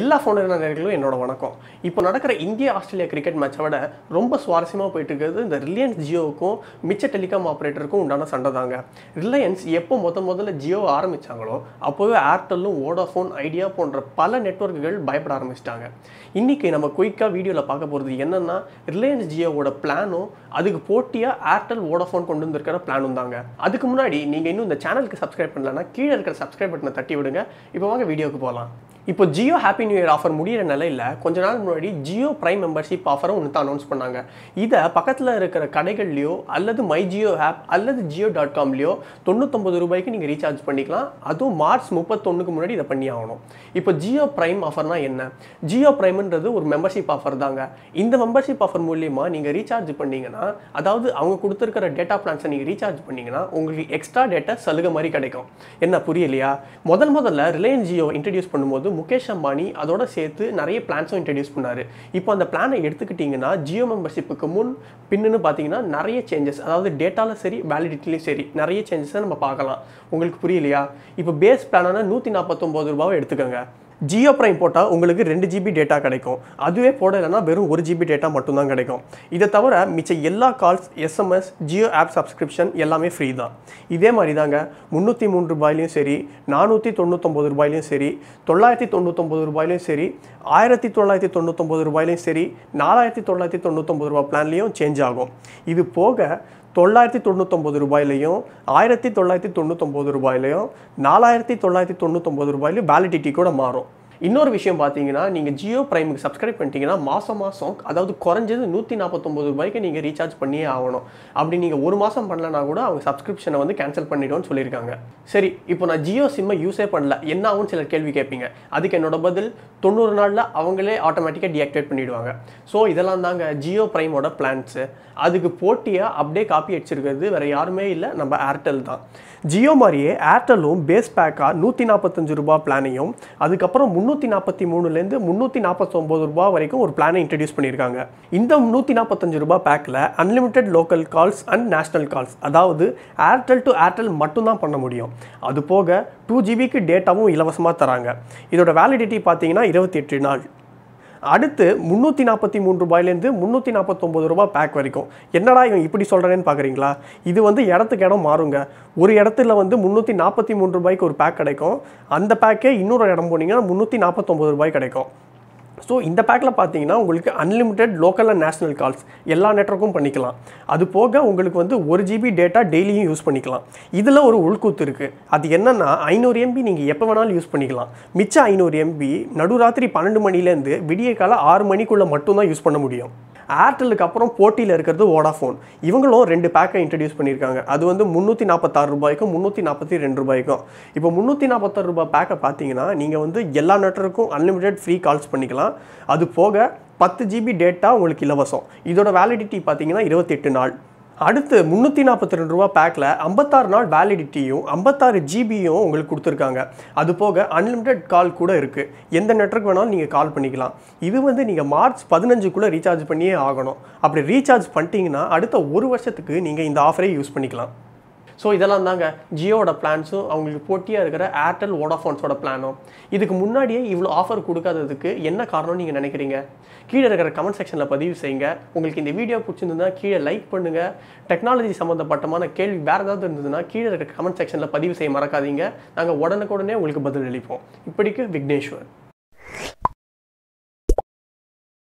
எல்லா ஃபோனில் நேர்களும் என்னோட வணக்கம் இப்போ நடக்கிற இந்திய ஆஸ்திரேலியா கிரிக்கெட் மேட்சை விட ரொம்ப சுவாரஸ்யமாக போயிட்டு இருக்கிறது இந்த ரிலையன்ஸ் ஜியோவுக்கும் மிச்ச டெலிகாம் ஆப்ரேட்டருக்கும் உண்டான சண்டை தாங்க ரிலையன்ஸ் எப்போ முத முதல்ல ஜியோ ஆரம்பித்தாங்களோ அப்போவே ஏர்டெல்லும் ஓடாஃபோன் ஐடியா போன்ற பல நெட்ஒர்க்குகள் பயப்பட ஆரம்பிச்சிட்டாங்க இன்றைக்கி நம்ம குயிக்காக வீடியோவில் பார்க்க போகிறது என்னென்னா ரிலையன்ஸ் ஜியோவோட பிளானும் அதுக்கு போட்டியாக ஏர்டெல் ஓடாஃபோன் கொண்டு வந்திருக்கிற பிளானும் தாங்க அதுக்கு முன்னாடி நீங்கள் இன்னும் இந்த சேனலுக்கு சப்ஸ்கிரைப் பண்ணலன்னா கீழே இருக்கிற சப்ஸ்கிரைப் பட்டனை தட்டி விடுங்க இப்போ வாங்க வீடியோவுக்கு போகலாம் இப்போ Jio happy new year offer முடிகிற நிலையில் கொஞ்ச நாள் முன்னாடி ஜியோ பிரைம் மெம்பர்ஷிப் ஆஃபரை ஒன்று தான் அனௌன்ஸ் பண்ணாங்க இதை பக்கத்தில் இருக்கிற கடைகள்லையோ அல்லது மை ஜியோ ஆப் அல்லது ஜியோ டாட் காம்லேயோ தொண்ணூத்தொம்பது ரூபாய்க்கு நீங்கள் ரீசார்ஜ் பண்ணிக்கலாம் அதுவும் மார்ச் முப்பத்தொன்றுக்கு முன்னாடி இதை பண்ணி ஆகணும் இப்போ ஜியோ பிரைம் ஆஃபர்னா என்ன ஜியோ பிரைம்ன்றது ஒரு மெம்பர்ஷிப் ஆஃபர் தாங்க இந்த மெம்பர்ஷிப் ஆஃபர் மூலியமாக நீங்கள் ரீசார்ஜ் பண்ணிங்கன்னா அதாவது அவங்க கொடுத்துருக்கிற டேட்டா பிளான்ஸை நீங்கள் ரீசார்ஜ் பண்ணிங்கன்னா உங்களுக்கு எக்ஸ்ட்ரா டேட்டா சலுகை மாதிரி கிடைக்கும் என்ன புரியலையா முதல் முதல்ல ரிலையன்ஸ் ஜியோ இன்ட்ரடியூஸ் பண்ணும்போது முகேஷ் அம்பானி அதோட சேர்த்து நிறைய பிளான்ஸும் இன்ட்ரடியூஸ் பண்ணார் இப்போ அந்த பிளானை எடுத்துக்கிட்டிங்கன்னா ஜியோ மெம்பர்ஷிப்புக்கு முன் பின்னுன்னு பார்த்தீங்கன்னா நிறைய சேஞ்சஸ் அதாவது டேட்டாவில் சரி வேலிடிட்டிலையும் சரி நிறைய சேஞ்சஸை நம்ம பார்க்கலாம் உங்களுக்கு புரியலையா இப்போ பேஸ் பிளானான நூற்றி நாற்பத்தொம்போது ரூபாவை எடுத்துக்கோங்க ஜியோ ப்ரைம் போட்டால் உங்களுக்கு ரெண்டு ஜிபி டேட்டா கிடைக்கும் அதுவே போடலைன்னா வெறும் ஒரு ஜிபி டேட்டா மட்டும்தான் கிடைக்கும் இதை தவிர மிச்ச எல்லா calls SMS Jio app subscription எல்லாமே ஃப்ரீ தான் இதே மாதிரி தாங்க முந்நூற்றி மூன்று ரூபாயிலையும் சரி நானூற்றி தொண்ணூற்றொம்பது ரூபாயிலையும் சரி தொள்ளாயிரத்தி தொண்ணூற்றொம்பது ரூபாயிலையும் சரி ஆயிரத்தி தொள்ளாயிரத்தி தொண்ணூற்றொம்பது ரூபாயிலையும் சரி நாலாயிரத்தி தொள்ளாயிரத்தி தொண்ணூற்றொம்பது ரூபா பிளான்லேயும் சேஞ்ச் ஆகும் இது போக தொள்ளாயிரத்தி தொண்ணூத்தொம்பது ரூபாயிலையும் ஆயிரத்தி தொள்ளாயிரத்தி தொண்ணூத்தொம்பது ரூபாயிலையும் நாலாயிரத்தி தொள்ளாயிரத்தி தொண்ணூத்தொம்பது ரூபாயிலையும் வேலிடிட்டி கூட மாறும் இன்னொரு விஷயம் பார்த்தீங்கன்னா நீங்கள் ஜியோ பிரைமுக்கு சப்ஸ்கிரைப் பண்ணிட்டீங்கன்னா மாதம் மாதம் அதாவது குறைஞ்சது நூற்றி நாற்பத்தொம்பது ரூபாய்க்கு நீங்கள் ரீசார்ஜ் பண்ணியே ஆகணும் அப்படி நீங்கள் ஒரு மாதம் பண்ணலன்னா கூட அவங்க சப்ஸ்கிரிப்ஷனை வந்து கேன்சல் பண்ணிவிடுவோம்னு சொல்லியிருக்காங்க சரி இப்போ நான் ஜியோ சிம்மை யூஸே பண்ணல என்ன ஆகும் சிலர் கேள்வி கேட்பீங்க அதுக்கு என்னோட பதில் தொண்ணூறு நாளில் அவங்களே ஆட்டோமேட்டிக்காக டிஆக்டிவேட் பண்ணிவிடுவாங்க ஸோ இதெல்லாம் தாங்க ஜியோ பிரைமோட பிளான்ஸு அதுக்கு போட்டியாக அப்படியே காப்பி அடிச்சிருக்கிறது வேறு யாருமே இல்லை நம்ம ஏர்டெல் தான் ஜியோ மாதிரியே ஏர்டெல்லும் பேஸ் பேக்காக நூற்றி நாற்பத்தஞ்சு ரூபா பிளானையும் அதுக்கப்புறம் முந்நூறு முந்நூற்றி நாற்பத்தி மூணுலேருந்து முந்நூற்றி நாற்பத்தொம்போது ரூபா வரைக்கும் ஒரு பிளானை இன்ட்ரடியூஸ் பண்ணியிருக்காங்க இந்த முந்நூற்றி நாற்பத்தஞ்சு ரூபா பேக்கில் unlimited local calls and national calls அதாவது ஏர்டெல் டு ஏர்டெல் மட்டும்தான் பண்ண முடியும் அது போக டூ ஜிபிக்கு டேட்டாவும் இலவசமாக தராங்க இதோட வேலிடிட்டி பார்த்தீங்கன்னா இருபத்தி எட்டு நாள் அடுத்து முந்நூற்றி நாற்பத்தி மூணு ரூபாயிலேருந்து முந்நூற்றி நாற்பத்தொம்பது ரூபா பேக் வரைக்கும் என்னடா இவன் இப்படி சொல்கிறேன்னு பார்க்குறீங்களா இது வந்து இடத்துக்கு இடம் மாறுங்க ஒரு இடத்துல வந்து முந்நூற்றி நாற்பத்தி மூணு ரூபாய்க்கு ஒரு பேக் கிடைக்கும் அந்த பேக்கே இன்னொரு இடம் போனீங்கன்னா முந்நூற்றி நாற்பத்தொம்பது ரூபாய் கிடைக்கும் ஸோ இந்த பேக்கில் பார்த்தீங்கன்னா உங்களுக்கு unlimited local and national calls எல்லா நெட்ஒர்க்கும் பண்ணிக்கலாம் அது போக உங்களுக்கு வந்து ஒரு ஜிபி டேட்டா டெய்லியும் யூஸ் பண்ணிக்கலாம் இதில் ஒரு உள்கூத்து இருக்குது அது என்னென்னா ஐநூறு எம்பி நீங்கள் எப்போ வேணாலும் யூஸ் பண்ணிக்கலாம் மிச்சம் ஐநூறு எம்பி நடுராத்திரி பன்னெண்டு மணிலேருந்து விடிய காலம் ஆறு மணிக்குள்ளே மட்டும்தான் யூஸ் பண்ண முடியும் ஏர்டெலுக்கு அப்புறம் போட்டியில் இருக்கிறது ஓடாஃபோன் இவங்களும் ரெண்டு பேக்கை இன்ட்ரடியூஸ் பண்ணியிருக்காங்க அது வந்து முந்நூற்றி நாற்பத்தாறு ரூபாய்க்கும் முந்நூற்றி நாற்பத்தி ரெண்டு ரூபாய்க்கும் இப்போ முந்நூற்றி நாற்பத்தாறு ரூபாய் பேக்கை பார்த்தீங்கன்னா நீங்கள் வந்து எல்லா நெட்வொர்க்கும் அன்லிமிடெட் ஃப்ரீ கால்ஸ் பண்ணிக்கலாம் அது போக பத்து ஜிபி டேட்டா உங்களுக்கு இலவசம் இதோட வேலிடிட்டி பார்த்தீங்கன்னா இருபத்தெட்டு நாள் அடுத்து முந்நூற்றி நாற்பத்தி ரெண்டு ரூபா பேக்கில் ஐம்பத்தாறு நாள் வேலிடிட்டியும் ஐம்பத்தாறு ஜிபியும் உங்களுக்கு கொடுத்துருக்காங்க அது போக அன்லிமிட்டெட் கால் கூட இருக்குது எந்த நெட்ஒர்க் வேணாலும் நீங்கள் கால் பண்ணிக்கலாம் இது வந்து நீங்கள் மார்ச் பதினஞ்சுக்குள்ளே ரீசார்ஜ் பண்ணியே ஆகணும் அப்படி ரீசார்ஜ் பண்ணிட்டீங்கன்னா அடுத்த ஒரு வருஷத்துக்கு நீங்கள் இந்த ஆஃபரை யூஸ் பண்ணிக்கலாம் ஸோ இதெல்லாம் தாங்க ஜியோட பிளான்ஸும் அவங்களுக்கு போட்டியாக இருக்கிற ஏர்டெல் ஓடாஃபோன்ஸோட பிளானும் இதுக்கு முன்னாடியே இவ்வளோ ஆஃபர் கொடுக்காததுக்கு என்ன காரணம்னு நீங்கள் நினைக்கிறீங்க கீழே இருக்கிற கமெண்ட் செக்ஷனில் பதிவு செய்யுங்க உங்களுக்கு இந்த வீடியோ பிடிச்சிருந்ததுன்னா கீழே லைக் பண்ணுங்கள் டெக்னாலஜி சம்மந்தப்பட்டமான கேள்வி வேறு ஏதாவது இருந்ததுன்னா கீழே இருக்கிற கமெண்ட் செக்ஷனில் பதிவு செய்ய மறக்காதீங்க நாங்கள் உடனுக்குடனே உங்களுக்கு பதில் அளிப்போம் இப்படிக்கு விக்னேஸ்வர்